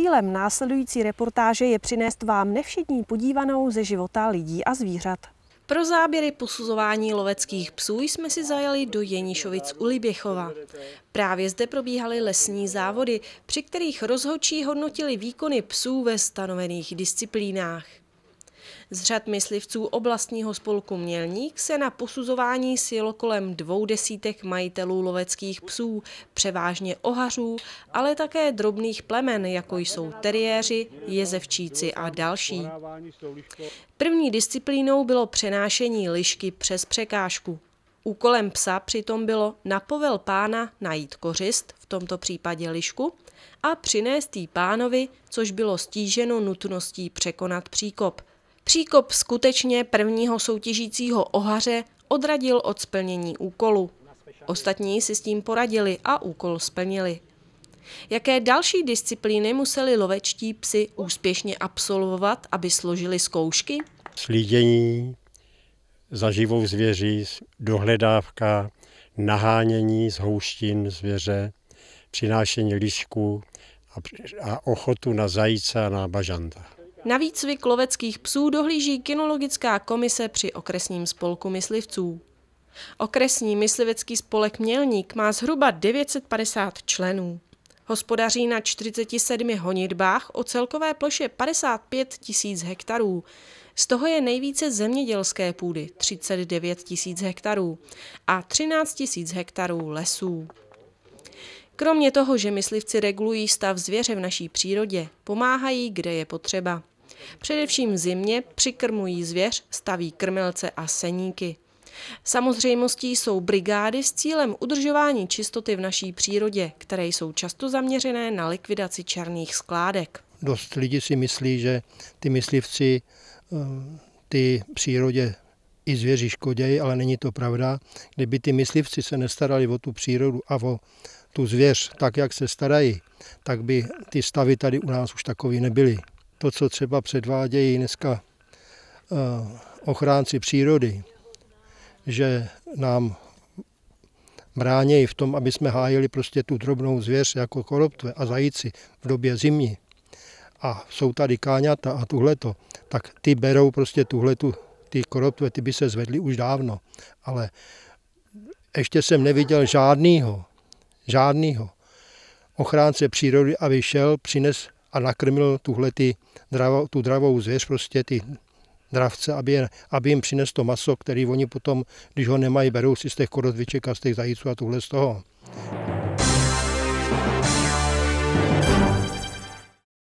Cílem následující reportáže je přinést vám nevšední podívanou ze života lidí a zvířat. Pro záběry posuzování loveckých psů jsme si zajeli do Jenišovic u Liběchova. Právě zde probíhaly lesní závody, při kterých rozhodčí hodnotili výkony psů ve stanovených disciplínách. Z řad myslivců oblastního spolku Mělník se na posuzování sjelo kolem dvou desítek majitelů loveckých psů, převážně ohařů, ale také drobných plemen, jako jsou teriéři, jezevčíci a další. První disciplínou bylo přenášení lišky přes překážku. Úkolem psa přitom bylo na povel pána najít kořist, v tomto případě lišku, a přinést jí pánovi, což bylo stíženo nutností překonat příkop – Příkop skutečně prvního soutěžícího ohaře odradil od splnění úkolu. Ostatní si s tím poradili a úkol splnili. Jaké další disciplíny museli lovečtí psi úspěšně absolvovat, aby složili zkoušky? Slídění, za živou zvěří, dohledávka, nahánění z houštin zvěře, přinášení lišku a, ochotu na zajíce a na bažanta. Na výcvik loveckých psů dohlíží kinologická komise při okresním spolku myslivců. Okresní myslivecký spolek Mělník má zhruba 950 členů. Hospodaří na 47 honitbách o celkové ploše 55 tisíc hektarů. Z toho je nejvíce zemědělské půdy 39 tisíc hektarů a 13 tisíc hektarů lesů. Kromě toho, že myslivci regulují stav zvěře v naší přírodě, pomáhají, kde je potřeba. Především v zimě přikrmují zvěř, staví krmelce a seníky. Samozřejmostí jsou brigády s cílem udržování čistoty v naší přírodě, které jsou často zaměřené na likvidaci černých skládek. Dost lidí si myslí, že ty myslivci eh, ty přírodě i zvěři škodějí, ale není to pravda. Kdyby ty myslivci se nestarali o tu přírodu a o tu zvěř tak, jak se starají, tak by ty stavy tady u nás už takový nebyly. To, co třeba předvádějí dneska eh, ochránci přírody, že nám bránějí v tom, aby jsme hájili prostě tu drobnou zvěř jako koroptve a zajíci v době zimní. A jsou tady káňata a tuhleto, tak ty berou prostě tuhletu, ty koroptve, ty by se zvedly už dávno. Ale ještě jsem neviděl žádnýho, Žádnýho. Ochránce přírody, aby šel, přines a nakrmil tuhle ty tu dravou zvěř, prostě ty dravce, aby, je, aby jim přinesl to maso, který oni potom, když ho nemají, berou si z těch korotviček a z těch zajíců a tuhle z toho.